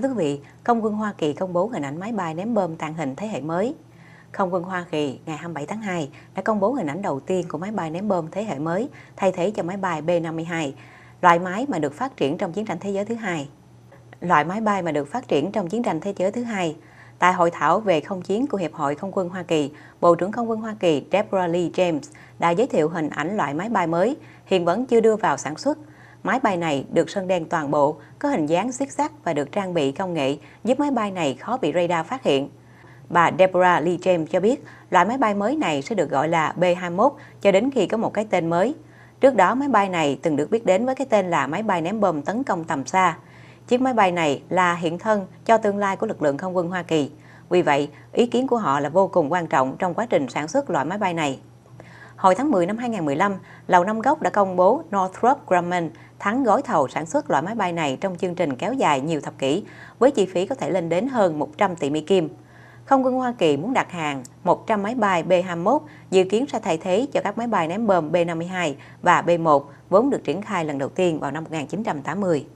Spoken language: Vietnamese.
thưa quý vị, Không quân Hoa Kỳ công bố hình ảnh máy bay ném bom tàng hình thế hệ mới. Không quân Hoa Kỳ ngày 27 tháng 2 đã công bố hình ảnh đầu tiên của máy bay ném bom thế hệ mới thay thế cho máy bay B-52, loại máy mà được phát triển trong chiến tranh thế giới thứ hai. Loại máy bay mà được phát triển trong chiến tranh thế giới thứ hai. Tại hội thảo về không chiến của Hiệp hội Không quân Hoa Kỳ, Bộ trưởng Không quân Hoa Kỳ Deborah Lee James đã giới thiệu hình ảnh loại máy bay mới, hiện vẫn chưa đưa vào sản xuất – Máy bay này được sơn đen toàn bộ, có hình dáng xiết xác và được trang bị công nghệ giúp máy bay này khó bị radar phát hiện. Bà Deborah Lee James cho biết, loại máy bay mới này sẽ được gọi là B-21 cho đến khi có một cái tên mới. Trước đó, máy bay này từng được biết đến với cái tên là máy bay ném bom tấn công tầm xa. Chiếc máy bay này là hiện thân cho tương lai của lực lượng không quân Hoa Kỳ. Vì vậy, ý kiến của họ là vô cùng quan trọng trong quá trình sản xuất loại máy bay này hồi tháng 10 năm 2015, Lầu Năm Góc đã công bố Northrop Grumman thắng gói thầu sản xuất loại máy bay này trong chương trình kéo dài nhiều thập kỷ, với chi phí có thể lên đến hơn 100 tỷ Mỹ Kim. Không quân Hoa Kỳ muốn đặt hàng 100 máy bay B-21 dự kiến sẽ thay thế cho các máy bay ném bom B-52 và B-1 vốn được triển khai lần đầu tiên vào năm 1980.